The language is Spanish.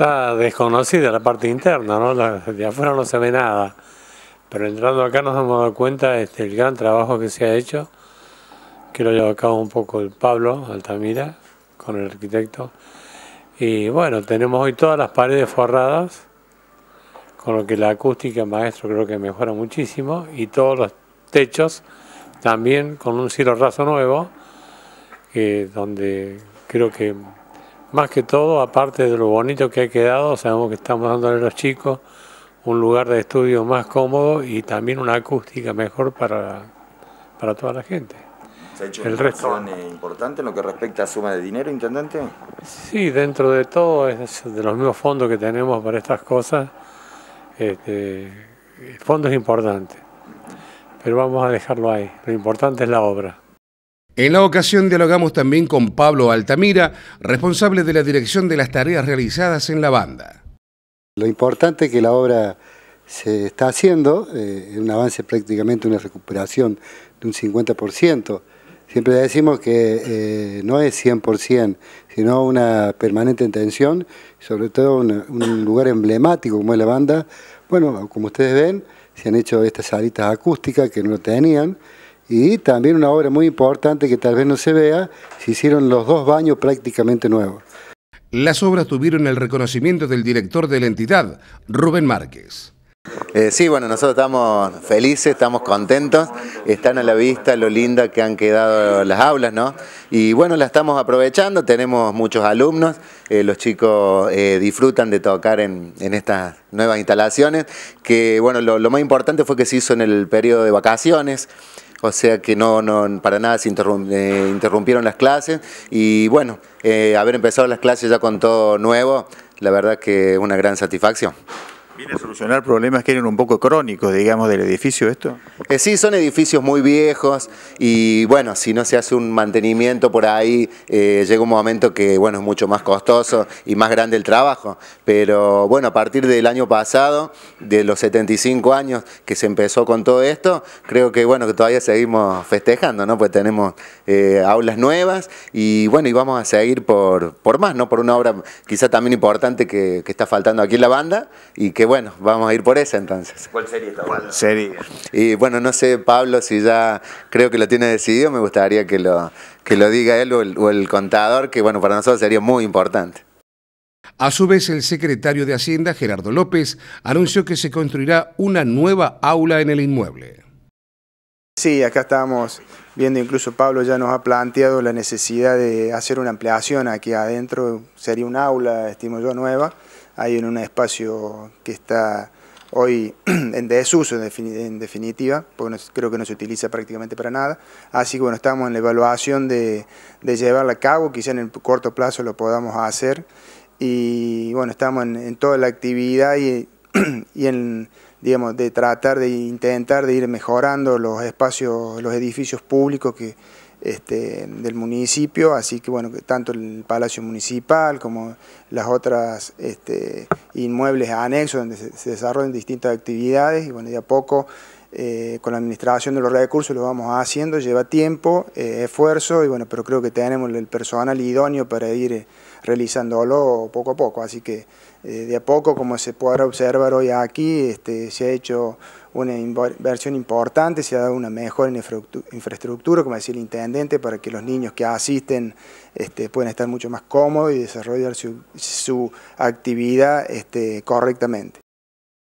Está desconocida la parte interna, de afuera no se ve nada. Pero entrando acá nos hemos dado cuenta del este, gran trabajo que se ha hecho, que lo lleva a cabo un poco el Pablo Altamira, con el arquitecto. Y bueno, tenemos hoy todas las paredes forradas, con lo que la acústica maestro creo que mejora muchísimo, y todos los techos también con un cielo raso nuevo, donde creo que más que todo, aparte de lo bonito que ha quedado, sabemos que estamos dándole a los chicos un lugar de estudio más cómodo y también una acústica mejor para, toda la gente. ¿Se ha hecho el una es eh, importante en lo que respecta a suma de dinero, intendente? Sí, dentro de todo, es de los mismos fondos que tenemos para estas cosas, este, el fondo es importante, pero vamos a dejarlo ahí. Lo importante es la obra. En la ocasión dialogamos también con Pablo Altamira, responsable de la dirección de las tareas realizadas en la banda. Lo importante es que la obra se está haciendo, eh, un avance prácticamente, una recuperación de un 50%. Siempre decimos que eh, no es 100%, sino una permanente intención, sobre todo un lugar emblemático como es la banda. Bueno, como ustedes ven, se han hecho estas salitas acústicas que no lo tenían, y también una obra muy importante que tal vez no se vea, se hicieron los dos baños prácticamente nuevos. Las obras tuvieron el reconocimiento del director de la entidad, Rubén Márquez. Eh, sí, bueno, nosotros estamos felices, estamos contentos, están a la vista lo linda que han quedado las aulas, ¿no? Y bueno, la estamos aprovechando, tenemos muchos alumnos, eh, los chicos eh, disfrutan de tocar en, estas nuevas instalaciones, que bueno, lo más importante fue que se hizo en el periodo de vacaciones, o sea que no, no para nada se eh, interrumpieron las clases y bueno, eh, haber empezado las clases ya con todo nuevo, la verdad que una gran satisfacción. ¿Viene a solucionar problemas que eran un poco crónicos, digamos, del edificio esto? Eh, sí, son edificios muy viejos y bueno, si no se hace un mantenimiento por ahí, eh, llega un momento que bueno, es mucho más costoso y más grande el trabajo. Pero bueno, a partir del año pasado, de los 75 años que se empezó con todo esto, creo que bueno, que todavía seguimos festejando, ¿no? Pues tenemos eh, aulas nuevas y bueno, y vamos a seguir por, por más, ¿no? Por una obra quizá también importante que, que está faltando aquí en la banda y que bueno, vamos a ir por esa entonces. ¿Cuál sería sería? Y bueno, no sé, Pablo, si ya creo que lo tiene decidido, me gustaría que lo, que lo diga él o el, contador, que bueno, para nosotros sería muy importante. A su vez, el secretario de Hacienda, Gerardo López, anunció que se construirá una nueva aula en el inmueble. Sí, acá estamos viendo, incluso Pablo ya nos ha planteado la necesidad de hacer una ampliación aquí adentro, sería una aula, estimo yo, nueva hay en un espacio que está hoy en desuso en definitiva, porque creo que no se utiliza prácticamente para nada. Así que bueno, estamos en la evaluación de, llevarla a cabo, quizá en el corto plazo lo podamos hacer. Y bueno, estamos en, toda la actividad y, y, en, digamos, de tratar de intentar de ir mejorando los espacios, los edificios públicos que, este, del municipio, así que bueno, tanto el Palacio Municipal como las otras este, inmuebles anexos donde se, desarrollan distintas actividades y bueno, de a poco eh, con la administración de los recursos lo vamos haciendo, lleva tiempo, eh, esfuerzo y bueno, pero creo que tenemos el personal idóneo para ir eh, realizándolo poco a poco, así que de a poco, como se podrá observar hoy aquí, este, se ha hecho una inversión importante, se ha dado una mejor infraestructura, como decía el intendente, para que los niños que asisten este, puedan estar mucho más cómodos y desarrollar su, actividad este, correctamente.